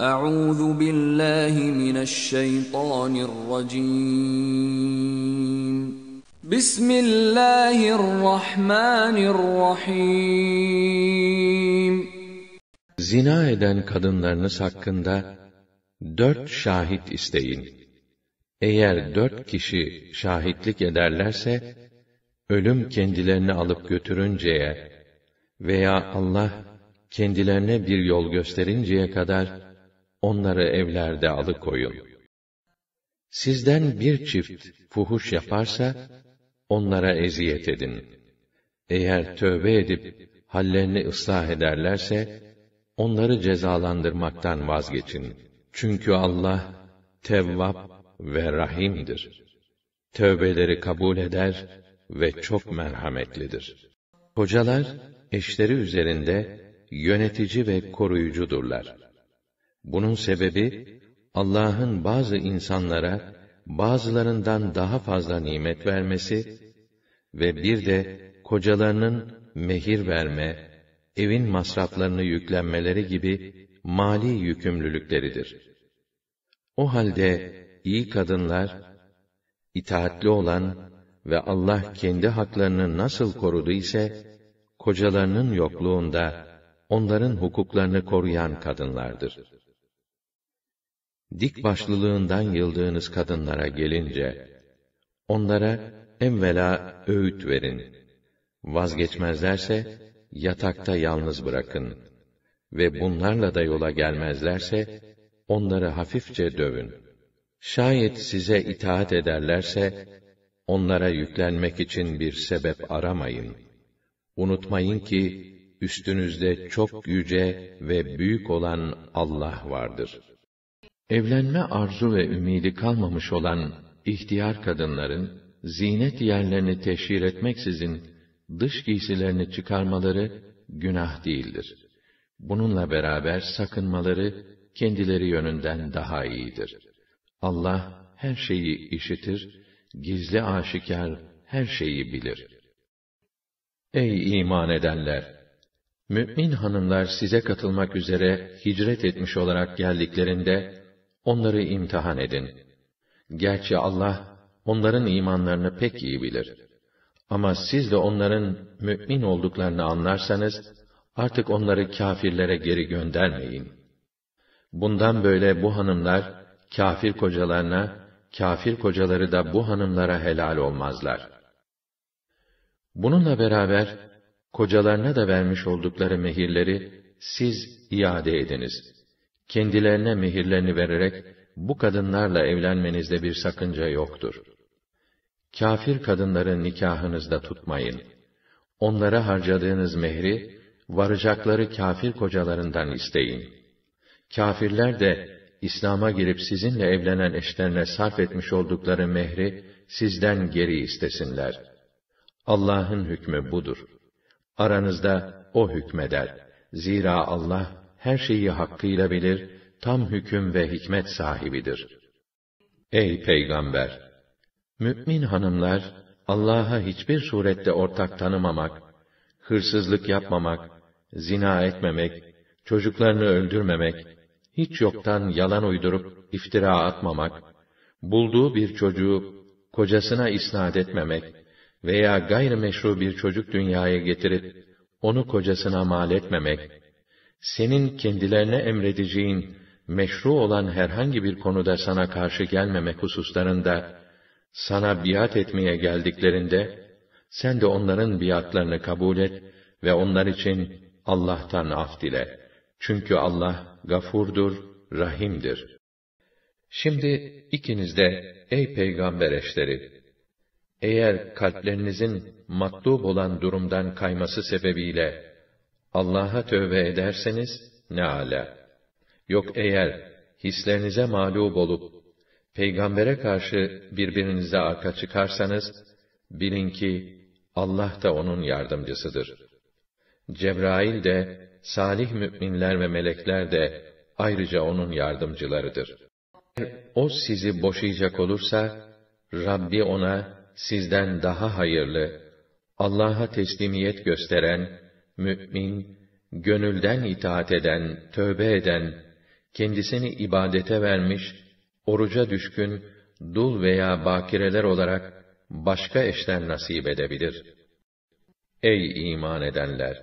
Euzu billahi mineşşeytanirracim. Bismillahirrahmanirrahim. Zina eden kadınlarınız hakkında dört şahit isteyin. Eğer dört kişi şahitlik ederlerse, ölüm kendilerini alıp götürünceye veya Allah kendilerine bir yol gösterinceye kadar onları evlerde alıkoyun. Sizden bir çift fuhuş yaparsa, onlara eziyet edin. Eğer tövbe edip, hallerini ıslah ederlerse, onları cezalandırmaktan vazgeçin. Çünkü Allah, Tevvab ve Rahim'dir. Tövbeleri kabul eder ve çok merhametlidir. Hocalar eşleri üzerinde yönetici ve koruyucudurlar. Bunun sebebi Allah'ın bazı insanlara bazılarından daha fazla nimet vermesi ve bir de kocalarının mehir verme, evin masraflarını yüklenmeleri gibi mali yükümlülükleridir. O halde iyi kadınlar itaatli olan ve Allah kendi haklarını nasıl korudu ise kocalarının yokluğunda onların hukuklarını koruyan kadınlardır dik başlılığından yıldığınız kadınlara gelince, onlara emvela öğüt verin. Vazgeçmezlerse, yatakta yalnız bırakın. Ve bunlarla da yola gelmezlerse, onları hafifçe dövün. Şayet size itaat ederlerse, onlara yüklenmek için bir sebep aramayın. Unutmayın ki, üstünüzde çok yüce ve büyük olan Allah vardır.'' Evlenme arzu ve ümidi kalmamış olan ihtiyar kadınların, zinet yerlerini teşhir etmeksizin dış giysilerini çıkarmaları günah değildir. Bununla beraber sakınmaları kendileri yönünden daha iyidir. Allah her şeyi işitir, gizli aşikar her şeyi bilir. Ey iman edenler! Mü'min hanımlar size katılmak üzere hicret etmiş olarak geldiklerinde, Onları imtihan edin. Gerçi Allah, onların imanlarını pek iyi bilir. Ama siz de onların mü'min olduklarını anlarsanız, artık onları kâfirlere geri göndermeyin. Bundan böyle bu hanımlar, kâfir kocalarına, kâfir kocaları da bu hanımlara helal olmazlar. Bununla beraber, kocalarına da vermiş oldukları mehirleri, siz iade ediniz.'' kendilerine mehirlerini vererek bu kadınlarla evlenmenizde bir sakınca yoktur. Kafir kadınların nikahınızda tutmayın. Onlara harcadığınız mehri varacakları kafir kocalarından isteyin. Kafirler de İslam'a girip sizinle evlenen eşlerine sarf etmiş oldukları mehri sizden geri istesinler. Allah'ın hükmü budur. Aranızda o hükmeder. Zira Allah her şeyi hakkıyla bilir, tam hüküm ve hikmet sahibidir. Ey peygamber! Mü'min hanımlar, Allah'a hiçbir surette ortak tanımamak, hırsızlık yapmamak, zina etmemek, çocuklarını öldürmemek, hiç yoktan yalan uydurup iftira atmamak, bulduğu bir çocuğu kocasına isnat etmemek veya gayrimeşru bir çocuk dünyaya getirip onu kocasına mal etmemek, senin kendilerine emredeceğin meşru olan herhangi bir konuda sana karşı gelmemek hususlarında sana biat etmeye geldiklerinde sen de onların biatlarını kabul et ve onlar için Allah'tan af dile. Çünkü Allah gafurdur, rahimdir. Şimdi ikiniz de ey peygamber eşleri eğer kalplerinizin matlub olan durumdan kayması sebebiyle Allah'a tövbe ederseniz ne ala. Yok eğer hislerinize mağlup olup peygambere karşı birbirinize arka çıkarsanız bilin ki Allah da onun yardımcısıdır. Cebrail de salih müminler ve melekler de ayrıca onun yardımcılarıdır. Eğer o sizi boşayacak olursa Rabbi ona sizden daha hayırlı, Allah'a teslimiyet gösteren mümin, gönülden itaat eden, tövbe eden, kendisini ibadete vermiş, oruca düşkün, dul veya bakireler olarak başka eşler nasip edebilir. Ey iman edenler!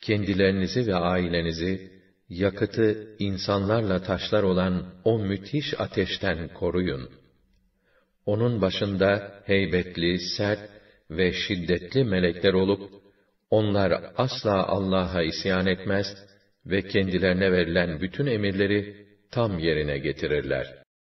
Kendilerinizi ve ailenizi, yakıtı insanlarla taşlar olan o müthiş ateşten koruyun. Onun başında heybetli, sert ve şiddetli melekler olup, onlar asla Allah'a isyan etmez ve kendilerine verilen bütün emirleri tam yerine getirirler.